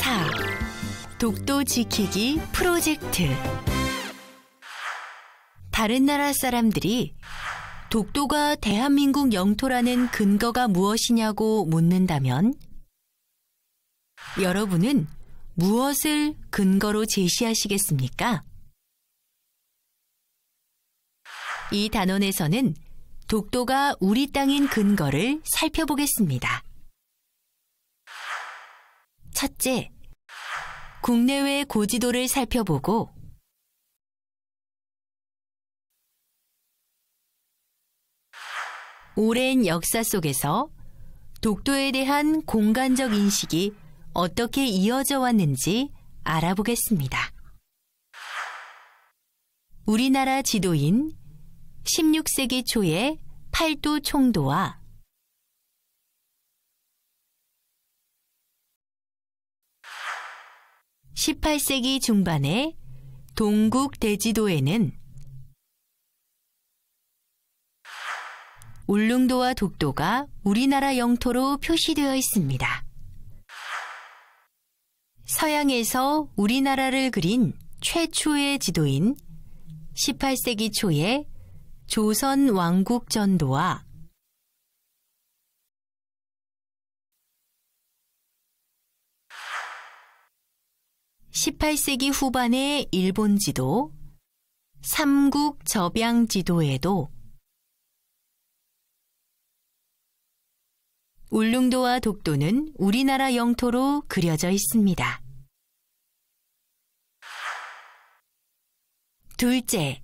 4. 독도 지키기 프로젝트 다른 나라 사람들이 독도가 대한민국 영토라는 근거가 무엇이냐고 묻는다면 여러분은 무엇을 근거로 제시하시겠습니까? 이 단원에서는 독도가 우리 땅인 근거를 살펴보겠습니다. 첫째, 국내외 고지도를 살펴보고 오랜 역사 속에서 독도에 대한 공간적 인식이 어떻게 이어져 왔는지 알아보겠습니다. 우리나라 지도인 16세기 초의 팔도 총도와 18세기 중반에 동국 대지도에는 울릉도와 독도가 우리나라 영토로 표시되어 있습니다. 서양에서 우리나라를 그린 최초의 지도인 18세기 초에 조선 왕국 전도와 18세기 후반의 일본 지도, 삼국 접양 지도에도 울릉도와 독도는 우리나라 영토로 그려져 있습니다. 둘째,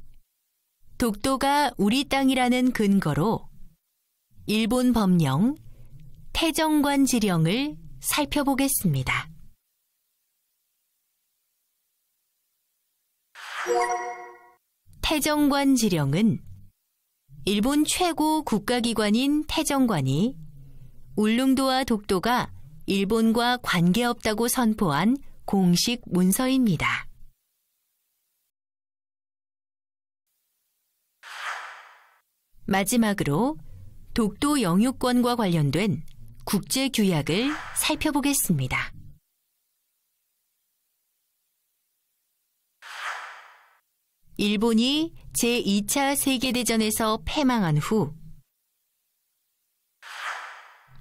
독도가 우리 땅이라는 근거로 일본 법령 태정관 지령을 살펴보겠습니다. 태정관 지령은 일본 최고 국가기관인 태정관이 울릉도와 독도가 일본과 관계없다고 선포한 공식 문서입니다. 마지막으로 독도 영유권과 관련된 국제 규약을 살펴보겠습니다. 일본이 제2차 세계대전에서 패망한 후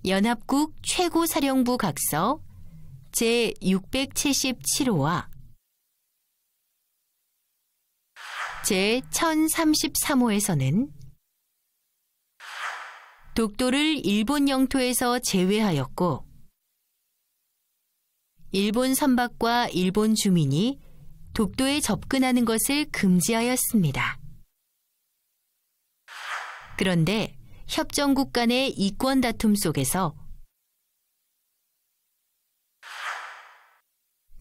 연합국 최고사령부 각서 제677호와 제1033호에서는 독도를 일본 영토에서 제외하였고 일본 선박과 일본 주민이 독도에 접근하는 것을 금지하였습니다. 그런데 협정국 간의 이권 다툼 속에서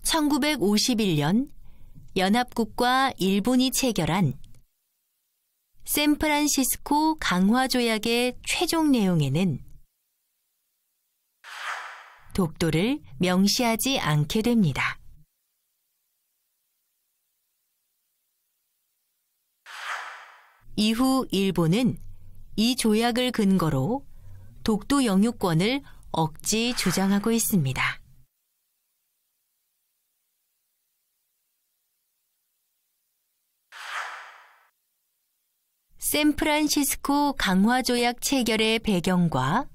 1951년 연합국과 일본이 체결한 샌프란시스코 강화조약의 최종 내용에는 독도를 명시하지 않게 됩니다. 이후 일본은 이 조약을 근거로 독도 영유권을 억지 주장하고 있습니다. 샌프란시스코 강화조약 체결의 배경과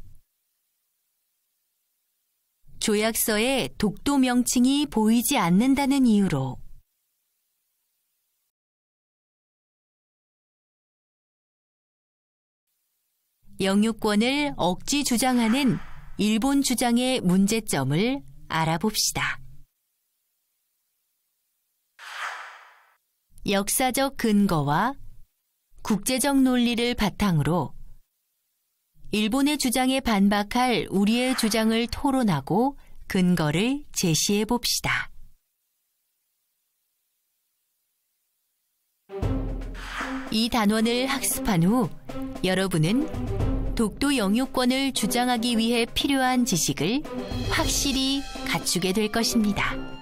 조약서에 독도 명칭이 보이지 않는다는 이유로 영유권을 억지 주장하는 일본 주장의 문제점을 알아봅시다. 역사적 근거와 국제적 논리를 바탕으로 일본의 주장에 반박할 우리의 주장을 토론하고 근거를 제시해 봅시다. 이 단원을 학습한 후 여러분은 독도 영유권을 주장하기 위해 필요한 지식을 확실히 갖추게 될 것입니다.